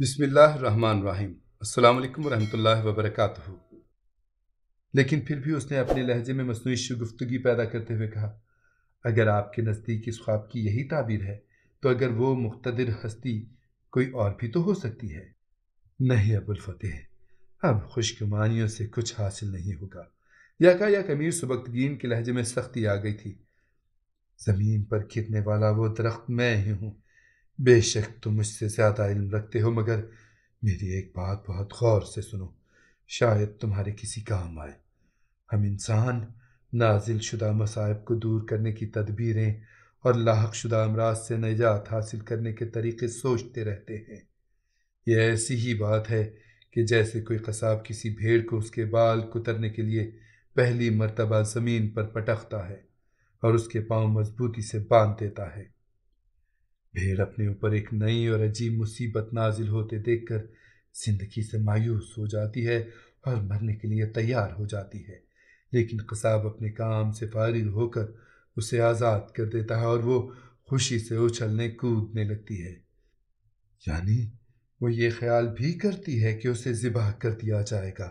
बिस्मिल्लाहमान अस्सलाम वरहमतुल्लाह वबरकatuह लेकिन फिर भी उसने अपने लहजे में मसनू शगुफ्तगी पैदा करते हुए कहा अगर आपके नज़दीक इस ख्वाब की यही ताबीर है तो अगर वो मुख्तर हस्ती कोई और भी तो हो सकती है नहीं अबुलफ़तेह अब खुशगुमानियों से कुछ हासिल नहीं होगा याका या कमीर सुबकगीन के लहजे में सख्ती आ गई थी ज़मीन पर खिरने वाला वो दरख्त मैं ही हूँ बेशक तुम मुझसे ज़्यादा इल्म रखते हो मगर मेरी एक बात बहुत गौर से सुनो शायद तुम्हारे किसी काम आए हम इंसान नाजिल शुदा मसाइब को दूर करने की तदबीरें और लाक शुदा अमराज से निजात हासिल करने के तरीके सोचते रहते हैं यह ऐसी ही बात है कि जैसे कोई कसाब किसी भेड़ को उसके बाल कुतरने के लिए पहली मरतबा ज़मीन पर पटकता है और उसके पाँव मजबूती से बांध देता है भेड़ अपने ऊपर एक नई और अजीब मुसीबत नाजिल होते देखकर जिंदगी से मायूस हो जाती है और मरने के लिए तैयार हो जाती है लेकिन कसाब अपने काम से फारिग होकर उसे आज़ाद कर देता है और वो खुशी से उछलने कूदने लगती है यानी वो ये ख्याल भी करती है कि उसे ज़िबा कर दिया जाएगा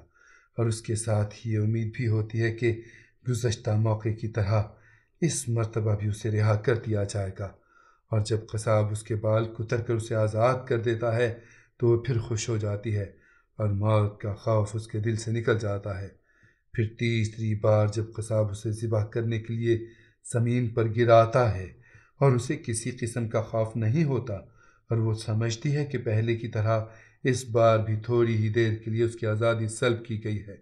और उसके साथ ही ये उम्मीद भी होती है कि गुजश्ता मौके की तरह इस मरतबा भी उसे रिहा कर दिया जाएगा और जब कसाब उसके बाल कुतर कर उसे आज़ाद कर देता है तो वह फिर खुश हो जाती है और मौत का खौफ उसके दिल से निकल जाता है फिर तीसरी बार जब कसाब उसे ज़िबा करने के लिए ज़मीन पर गिराता है और उसे किसी किस्म का खौफ नहीं होता और वो समझती है कि पहले की तरह इस बार भी थोड़ी ही देर के लिए उसकी आज़ादी सल्ब की गई है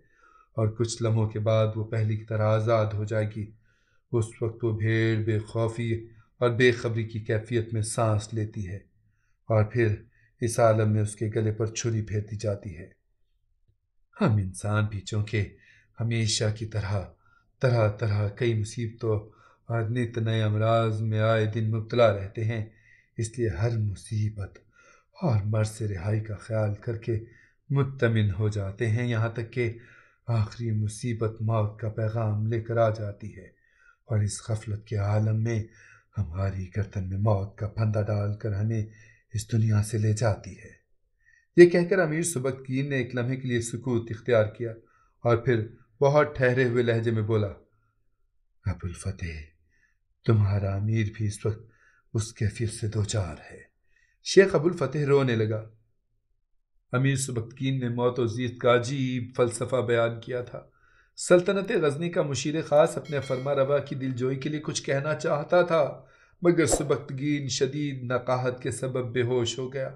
और कुछ लम्हों के बाद वो पहले की तरह आज़ाद हो जाएगी उस वक्त वो भीड़ बेखौफी और बेखबरी की कैफियत में सांस लेती है और फिर इस आलम में उसके गले पर छुरी फेरती जाती है हम इंसान भी चूंकि हमेशा की तरह तरह तरह कई मुसीबतों और नित नए अमराज में आए दिन मुबतला रहते हैं इसलिए हर मुसीबत और मर से रिहाई का ख्याल करके मुतमिन हो जाते हैं यहाँ तक कि आखिरी मुसीबत मौत का पैगाम लेकर आ जाती है और इस गफलत के आलम में हमारी गर्दन में मौत का फंदा डालकर हमें इस दुनिया से ले जाती है ये कहकर अमीर सुबककीर ने एक लम्हे के लिए सुकूत इख्तियार किया और फिर बहुत ठहरे हुए लहजे में बोला अबुल फतेह तुम्हारा अमीर भी इस वक्त उस कैफियत से दो चार है शेख अबुल फतेह रोने लगा अमीर सुबककीन ने मौत और जीत का अजीब फलसफा बयान किया था सल्तनत गजनी का मुशीर ख़ास अपने फरमा रवा की दिलजोई के लिए कुछ कहना चाहता था मगर सबकतगीन शदीद नकाहत के सबब बेहोश हो गया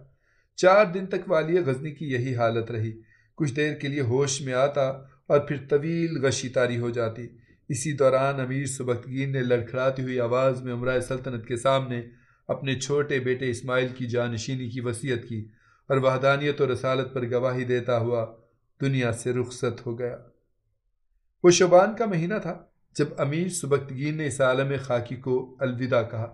चार दिन तक वालिया गजनी की यही हालत रही कुछ देर के लिए होश में आता और फिर तवील गशीतारी हो जाती इसी दौरान अमीर सबकतगीन ने लड़खड़ाती हुई आवाज़ में उम्र सल्तनत के सामने अपने छोटे बेटे इस्माइल की जानशीनी की वसीयत की और वहदानियत और रसालत पर गवाही देता हुआ दुनिया से रुखसत हो गया वो शबान का महीना था जब अमीर सुबकतगीन ने इस आलम खाकी को अलविदा कहा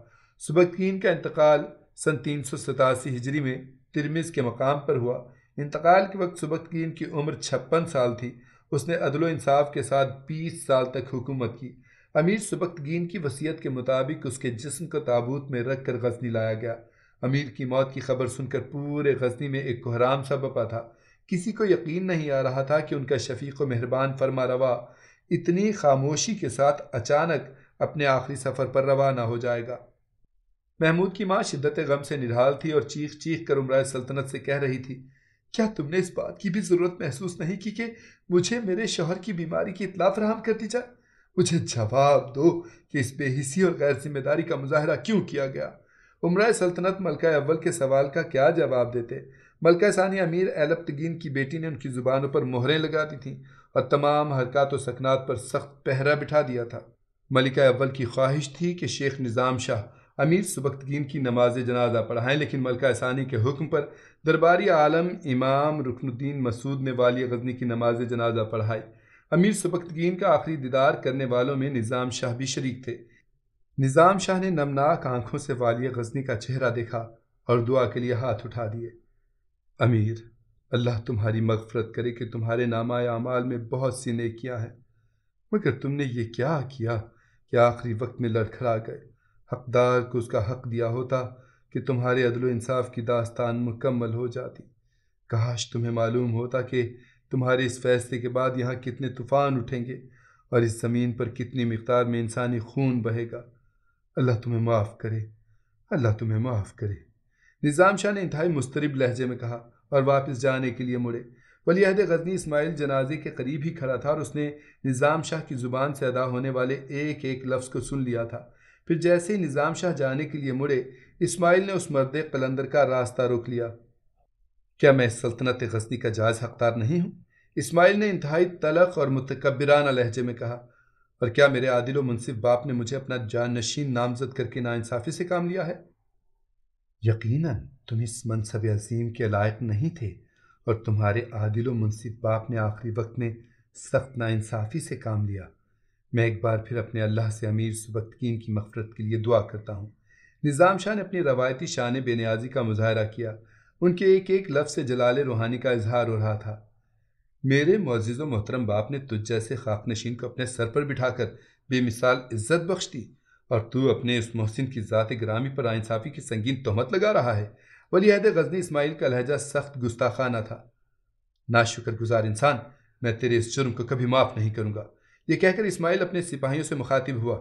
सुबकतगीन का इंतकाल सन तीन सौ सतासी हिजरी में तिरमिज़ के मकाम पर हुआ इंतकाल के वक्त सुबकतगीन की उम्र छप्पन साल थी उसने अदलो इंसाफ के साथ बीस साल तक हुकूमत की अमीर सुबकतगीन की वसीयत के मुताबिक उसके जिसम को ताबूत में रख कर गजनी लाया गया अमीर की मौत की खबर सुनकर पूरे गजनी में एक कोहराम सा बपा था किसी को यकीन नहीं आ रहा था कि उनका शफीक व मेहरबान फरमा रवा इतनी खामोशी के साथ अचानक अपने आखिरी सफ़र पर रवाना हो जाएगा महमूद की माँ शिद्दत गम से निढाल थी और चीख चीख कर उमराय सल्तनत से कह रही थी क्या तुमने इस बात की भी ज़रूरत महसूस नहीं की कि मुझे मेरे शोहर की बीमारी की इतला फराहम कर दी जाए मुझे जवाब दो कि इस बेहिसी और गैर जिम्मेदारी का मुजाहरा क्यों किया गया उम्र सल्तनत मलका अव्वल के सवाल का क्या जवाब देते मलका सानी अमीर एलप्तगीन की बेटी ने उनकी ज़ुबानों पर मोहरें लगा दी थीं और तमाम हरकत व सकनात पर सख्त पहरा बिठा दिया था मलिका अव्वल की ख्वाहिश थी कि शेख निज़ाम शाह अमीर सुबकदीन की नमाज जनाजा पढ़ाएं लेकिन मलका सानी के हुक्म पर दरबारी आलम इमाम रुकनुद्दीन मसूद ने वाली गजनी की नमाज जनाजा पढ़ाई अमीर सुबकदीन का आखिरी दीदार करने वालों में निज़ाम शाह भी शरीक थे निज़ाम शाह ने नमनाक आंखों से वाली गजनी का चेहरा देखा और दुआ के लिए हाथ उठा दिए अमीर अल्लाह तुम्हारी मगफरत करे कि तुम्हारे नामा अमाल में बहुत सी नेकियाँ हैं मगर तुमने ये क्या किया कि आखिरी वक्त में लड़खड़ा गए हकदार को उसका हक दिया होता कि तुम्हारे अदल इंसाफ की दास्तान मुकम्मल हो जाती काश तुम्हें मालूम होता कि तुम्हारे इस फैसले के बाद यहाँ कितने तूफ़ान उठेंगे और इस ज़मीन पर कितनी मकदार में इंसानी खून बहेगा अल्लाह तुम्हें माफ़ करे अल्लाह तुम्हें माफ़ करे निज़ाम शाह ने इंतहाई मुस्तरब लहजे में कहा और वापस जाने के लिए मुड़े वलीहद गजनी इसमाइल जनाजे के करीब ही खड़ा था और उसने निज़ाम शाह की ज़ुबान से अदा होने वाले एक एक लफ्ज़ को सुन लिया था फिर जैसे ही निज़ाम शाह जाने के लिए मुड़े इसमाइल ने उस मर्द कलंदर का रास्ता रोक लिया क्या मैं सल्तनत गजनी का जायज़ हकदार नहीं हूँ इसमाइल ने इंतहाई तलक और मतकबराना लहजे में कहा और क्या मेरे आदिल मुनसिफ बाप ने मुझे अपना जानशीन नामजद करके नाानसाफ़ी से काम लिया है यकीनन तुम इस मनसब अजीम के लायक नहीं थे और तुम्हारे आदिल मुनसिब बाप ने आखिरी वक्त में सख्त नाइंसाफ़ी से काम लिया मैं एक बार फिर अपने अल्लाह से अमीर सुबतकीन की मफरत के लिए दुआ करता हूँ निज़ाम शाह ने अपनी रवायती शान बेनियाजी का मुजाहरा किया उनके एक एक लफ्ज़ से जलाल रूहानी का इजहार हो रहा था मेरे मोजिज़ व मोहतरम बाप ने तुझ जैसे खाक नशीन को अपने सर पर बिठाकर बेमिसाल इज्जत बख्श दी और तू अपने उस मोहसिन की ज़ात ग्रामी पर आइंसाफ़ी की संगीन तोहमत लगा रहा है वलीद गजनी इसमाइल का लहजा सख्त गुस्ताखाना था ना शुक्रगुजार इंसान मैं तेरे इस जुर्म को कभी माफ़ नहीं करूँगा ये कहकर इसमाइल अपने सिपाहियों से मुखातिब हुआ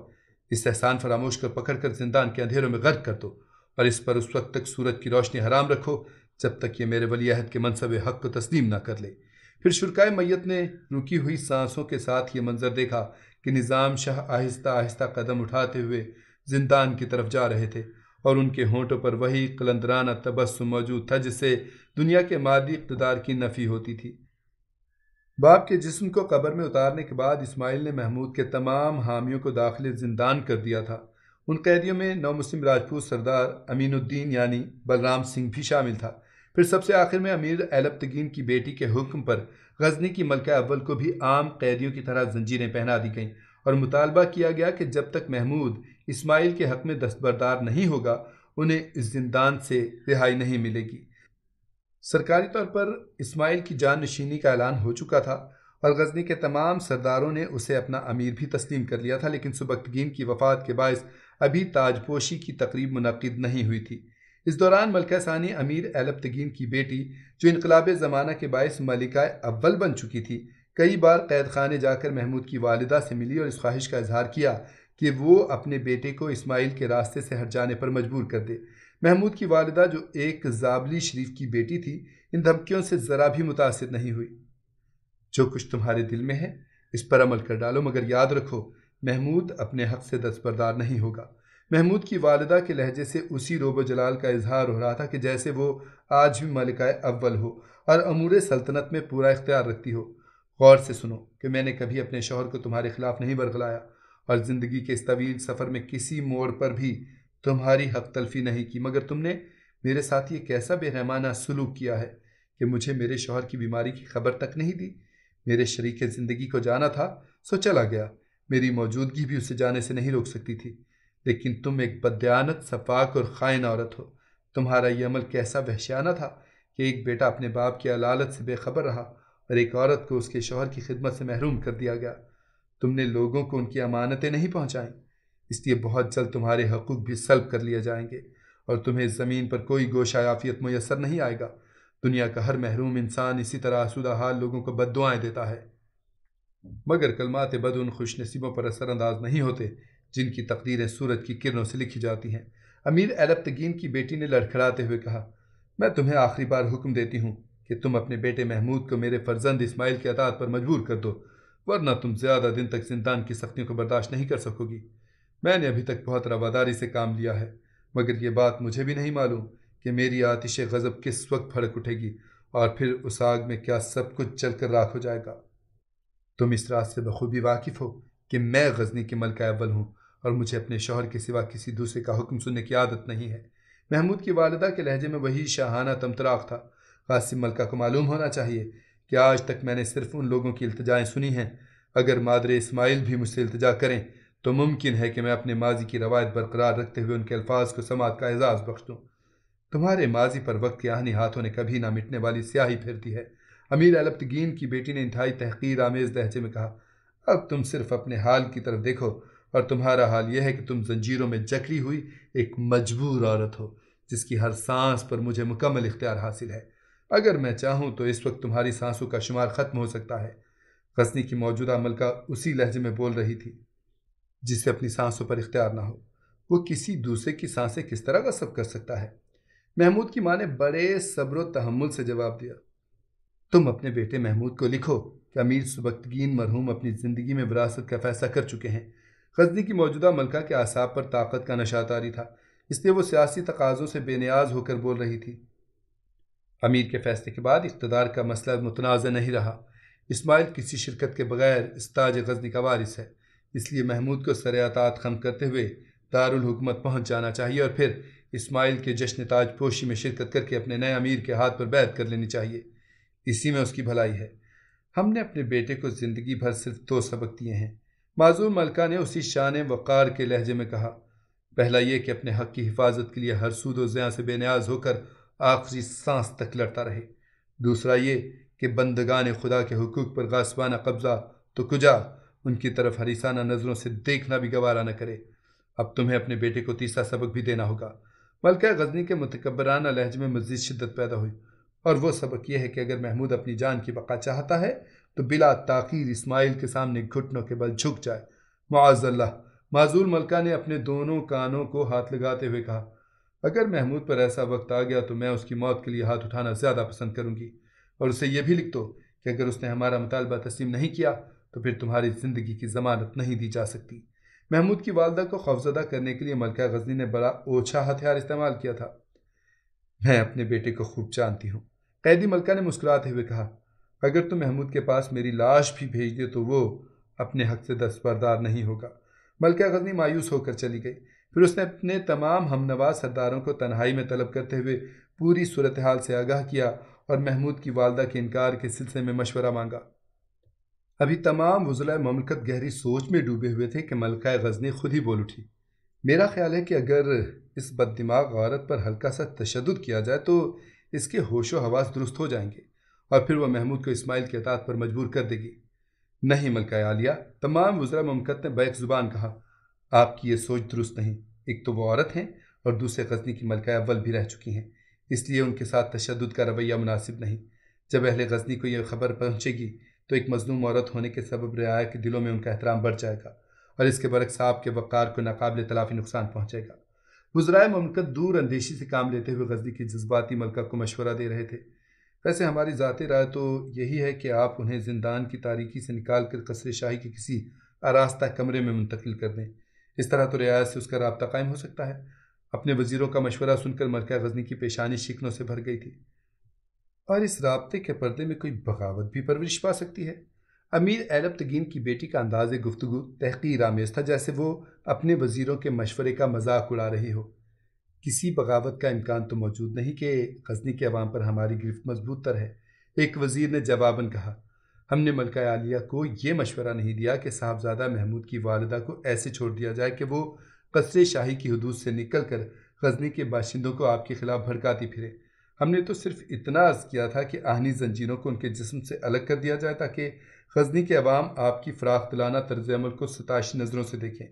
इस एहसान फरामोश कर पकड़ कर जिंदान के अंधेरों में गर्क कर दो और इस पर उस वक्त तक सूरज की रोशनी हराम रखो जब तक ये मेरे वली अहद के मनसब हक को तस्लीम ना कर ले फिर शुरकाय मैत ने रुकी हुई सांसों के साथ ये मंजर देखा कि निज़ाम शाह आहिस्ता आहिस्ता कदम उठाते हुए जिंदान की तरफ जा रहे थे और उनके होंठों पर वही कलंदराना तबस्सुम मौजूद था जिससे दुनिया के मादी इकतदार की नफ़ी होती थी बाप के जिस्म को कब्र में उतारने के बाद इस्माइल ने महमूद के तमाम हामियों को दाखिल जिंदान कर दिया था उन कैदियों में नौ मुस्लिम राजपूत सरदार अमीनुद्दीन यानी बलराम सिंह भी शामिल था फिर सबसे आखिर में अमीर एलप्तगीन की बेटी के हुक्म पर गजनी की मलका अव्वल को भी आम कैदियों की तरह जंजीरें पहना दी गईं और मुतालबा किया गया कि जब तक महमूद इस्माइल के हक में दस्तबरदार नहीं होगा उन्हें इस जिंदान से रिहाई नहीं मिलेगी सरकारी तौर पर इस्माइल की जान नशीनी का ऐलान हो चुका था और गजनी के तमाम सरदारों ने उसे अपना अमीर भी तस्लीम कर लिया था लेकिन सुबकगीन की वफात के बायस अभी ताजपोशी की तकरीब मनद नहीं हुई थी इस दौरान मलका सानी अमीर एलबतगीन की बेटी जो इनकलाब ज़माना के बायस मलिका अव्वल बन चुकी थी कई बार कैद खाने जाकर महमूद की वालदा से मिली और इस ख्वाहिश का इजहार किया कि वो अपने बेटे को इस्माइल के रास्ते से हट जाने पर मजबूर कर दे महमूद की वालदा जो एक जाबली शरीफ की बेटी थी इन धमकियों से ज़रा भी मुतासर नहीं हुई जो कुछ तुम्हारे दिल में है इस पर अमल कर डालो मगर याद रखो महमूद अपने हक से दस्तबरदार नहीं होगा महमूद की वालदा के लहजे से उसी रोब जलाल का इजहार हो रहा था कि जैसे वो आज भी मलिकाए अव्वल हो और अमूर सल्तनत में पूरा इख्तियार रखती हो गौर से सुनो कि मैंने कभी अपने शोहर को तुम्हारे खिलाफ नहीं बरगलाया और ज़िंदगी के इस तवील सफ़र में किसी मोड़ पर भी तुम्हारी हक तलफी नहीं की मगर तुमने मेरे साथ ये कैसा बेरहमाना सलूक किया है कि मुझे मेरे शोहर की बीमारी की खबर तक नहीं दी मेरे शरीक ज़िंदगी को जाना था सो चला गया मेरी मौजूदगी भी उसे जाने से नहीं रोक सकती थी लेकिन तुम एक बदयानत सफाक और ख़ायन औरत हो तुम्हारा यह अमल कैसा वहशियाना था कि एक बेटा अपने बाप की अलालत से बेखबर रहा और एक औरत को उसके शोहर की खिदमत से महरूम कर दिया गया तुमने लोगों को उनकी अमानतें नहीं पहुंचाई इसलिए बहुत जल्द तुम्हारे हकूक़ भी सल्ब कर लिए जाएंगे और तुम्हें ज़मीन पर कोई गोशायाफियत मैसर नहीं आएगा दुनिया का हर महरूम इंसान इसी तरह आसुदा हाल लोगों को बद देता है मगर कलमात बद उन खुश नसीबों पर असरअंदाज नहीं होते जिनकी तकदीरें सूरज की किरणों से लिखी जाती हैं अमीर एलब तगीन की बेटी ने लड़खड़ाते हुए कहा मैं तुम्हें आखिरी बार हुक्म देती हूँ कि तुम अपने बेटे महमूद को मेरे फर्जंद इस्माइल के अतात पर मजबूर कर दो वरना तुम ज्यादा दिन तक जिंदान की सख्ती को बर्दाश्त नहीं कर सकोगी मैंने अभी तक बहुत रवादारी से काम लिया है मगर ये बात मुझे भी नहीं मालूम कि मेरी आतिश गज़ब किस वक्त फड़क उठेगी और फिर उस आग में क्या सब कुछ चल कर राख हो जाएगा तुम इस रात से बखूबी वाकिफ हो कि मैं गजनी के मल का अव्वल हूँ और मुझे अपने शोहर के सिवा किसी दूसरे का हुक्म सुनने की आदत नहीं है महमूद की वालदा के लहजे में वही शाहाना तमतराक था कासिम मलका को मालूम होना चाहिए कि आज तक मैंने सिर्फ उन लोगों की अल्तजाएँ सुनी हैं अगर मादर इसमाइल भी मुझसे अल्तजा करें तो मुमकिन है कि मैं अपने माजी की रवायत बरकरार रखते हुए उनके अल्फाज को समाज का एजाज़ बख्श दूँ तुम्हारे माजी पर वक्त के आहनी हाथों ने कभी ना मिटने वाली स्याही फिरती है अमीर अलप्तगीन की बेटी ने इंतहाई तहकीर आमेज़ लहजे में कहा अब तुम सिर्फ अपने हाल की तरफ देखो और तुम्हारा हाल यह है कि तुम जंजीरों में जकड़ी हुई एक मजबूर औरत हो जिसकी हर सांस पर मुझे मुकम्मल इख्तियार हासिल है अगर मैं चाहूँ तो इस वक्त तुम्हारी सांसों का शुमार खत्म हो सकता है गजनी की मौजूदा मलका उसी लहजे में बोल रही थी जिससे अपनी सांसों पर इख्तियार ना हो वो किसी दूसरे की सांसें किस तरह का सब कर सकता है महमूद की माँ ने बड़े सब्र तहमुल से जवाब दिया तुम अपने बेटे महमूद को लिखो कि अमीर सुबकतगीन मरहूम अपनी ज़िंदगी में विरासत का फैसला कर चुके हैं गजनी की मौजूदा मलका के आसाब पर ताकत का नशा तारी था इसलिए वो सियासी तकाज़ों से बेनियाज होकर बोल रही थी अमीर के फैसले के बाद इकतदार का मसला मुतनाज़ नहीं रहा इस्माइल किसी शिरकत के बगैर इस ताज गजनी का वारिस है इसलिए महमूद को सरातात खम करते हुए दारकूमत पहुँच जाना चाहिए और फिर इस्माइल के जश्न ताज पोशी में शिरकत करके अपने नए अमीर के हाथ पर बैत कर लेनी चाहिए इसी में उसकी भलाई है हमने अपने बेटे को ज़िंदगी भर सिर्फ दो सबक दिए हैं माजूर मलका ने उसी शान वक़ार के लहजे में कहा पहला ये कि अपने हक़ की हिफाजत के लिए हर सूद व ज़्या से बेनियाज होकर आखिरी सांस तक लड़ता रहे दूसरा ये कि बंदगान खुदा के हकूक़ पर गासबाना कब्ज़ा तो कुजा उनकी तरफ हरीसाना नज़रों से देखना भी गवारा न करे अब तुम्हें अपने बेटे को तीसरा सबक भी देना होगा बल्कि गजनी के मतकबराना लहजे में मजीद शिद्दत पैदा हुई और वह सबक यह है कि अगर महमूद अपनी जान की बका चाहता है तो बिला ताखीर इसमाइल के सामने घुटनों के बल झुक जाए माजल्ला माजूल मलका ने अपने दोनों कानों को हाथ लगाते हुए कहा अगर महमूद पर ऐसा वक्त आ गया तो मैं उसकी मौत के लिए हाथ उठाना ज़्यादा पसंद करूँगी और उसे यह भी लिख दो कि अगर उसने हमारा मुतालबा तस्लीम नहीं किया तो फिर तुम्हारी ज़िंदगी की ज़मानत नहीं दी जा सकती महमूद की वालदा को खौफजदा करने के लिए मलका गजनी ने बड़ा ओछा हथियार इस्तेमाल किया था मैं अपने बेटे को खूब जानती हूँ कैदी मलका ने मुस्कुराते हुए कहा अगर तुम महमूद के पास मेरी लाश भी भेज दे तो वो अपने हक से दस्तबरदार नहीं होगा मलका गजनी मायूस होकर चली गई फिर उसने अपने तमाम हमनवाज सरदारों को तन्हाई में तलब करते हुए पूरी सूरत हाल से आगाह किया और महमूद की वालदा के इनकार के सिलसिले में मशवरा मांगा अभी तमाम वजला ममलकत गहरी सोच में डूबे हुए थे कि मलका गजनी खुद ही बोल उठी मेरा ख्याल है कि अगर इस बददिमाग औरत पर हल्का सा तशद किया जाए तो इसके होशो हवास दुरुस्त हो जाएंगे और फिर वह महमूद को इस्माइल के अतात पर मजबूर कर देगी नहीं मलका आलिया तमाम वजरा ममकत ने बैक ज़ुबान कहा आपकी ये सोच दुरुस्त नहीं एक तो वो औरत हैं और दूसरे गजनी की मलका अव्वल भी रह चुकी हैं इसलिए उनके साथ तशद का रवैया मुनासिब नहीं जब अहल गजनी को यह खबर पहुँचेगी तो एक मजलूम औरत होने के सबब रियाया के दिलों में उनका एहतराम बढ़ जाएगा और इसके बरक्स आपके वक़ार को नाकबिल तलाफी नुकसान पहुँचेगा गुजराए ममलकत दूर अंदेशी से काम लेते हुए गजनी की जज्बाती मलका को मशवरा दे रहे थे वैसे हमारी ज़ाती राय तो यही है कि आप उन्हें जिंदान की तारीखी से निकाल कर कसर शाही के किसी आरास्ता कमरे में मुंतकिल कर दें इस तरह तो रियाज से उसका रबता कायम हो सकता है अपने वजीरों का मशवरा सुनकर मरका गजनी की पेशानी शिकनों से भर गई थी और इस रबते के पर्दे में कोई बगावत भी परवरिश पा सकती है अमीर एलब तगीन की बेटी का अंदाज गुफ्तु तहकीर आमेज था जैसे वो अपने वजीरों के मशवरे का मजाक उड़ा रही हो किसी बगावत का इम्कान तो मौजूद नहीं कि गजनी के अवाम पर हमारी गिरफ्त मजबूत तर है एक वजीर ने जवाबन कहा हमने मलका आलिया को ये मशवरा नहीं दिया कि साहबजादा महमूद की वालदा को ऐसे छोड़ दिया जाए कि वो कसरे शाही की हदूद से निकल कर गजनी के बाशिंदों को आपके खिलाफ भड़काती फिरे हमने तो सिर्फ इतना अर्ज़ किया था कि आहनी जंजीरों को उनके जिसम से अलग कर दिया जाए ताकि गजनी के अवाम आपकी फ़राख दलाना तर्ज अमल को सताशी नज़रों से देखें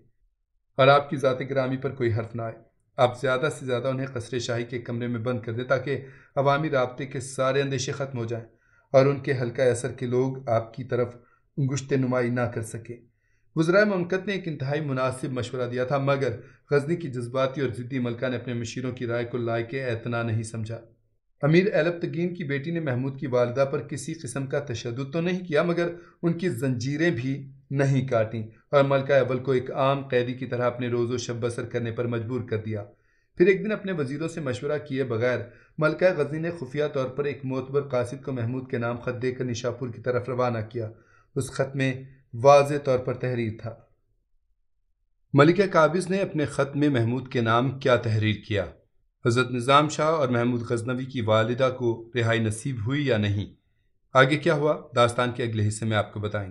और आपकी ज़ात ग्रामी पर कोई हर्फ ना आए आप ज़्यादा से ज़्यादा उन्हें कसरे शाही के कमरे में बंद कर दें ताकि अवामी रबते के सारे अंदेशे ख़त्म हो जाएँ और उनके हल्का असर के लोग आपकी तरफ गुश्त नुमाई ना कर सके गुज़रा ममकत ने एक इंतहाई मुनासिब मशवरा दिया था मगर गजनी की जज्बाती और ज़िद्दी मलका ने अपने मशीरों की राय को लाए के एतना नहीं समझा अमीर एलब तगीन की बेटी ने महमूद की वालदा पर किसी किस्म का तशद तो नहीं किया मगर उनकी जंजीरें भी नहीं काटी और मलका अवल को एक आम कैदी की तरह अपने रोज़ो शब बसर करने पर मजबूर कर दिया फिर एक दिन अपने वजीरों से मशवरा किए बगैर मलका गजी ने खुफिया तौर पर एक मोतबर कासिद को महमूद के नाम ख़त देकर निशापुर की तरफ रवाना किया उस ख़त में वाज तौर पर तहरीर था मलिका काबिज ने अपने ख़त में महमूद के नाम क्या तहरीर किया हज़रत निज़ाम शाह और महमूद गजनवी की वालदा को रिहाई नसीब हुई या नहीं आगे क्या हुआ दास्तान के अगले हिस्से में आपको बताएंगे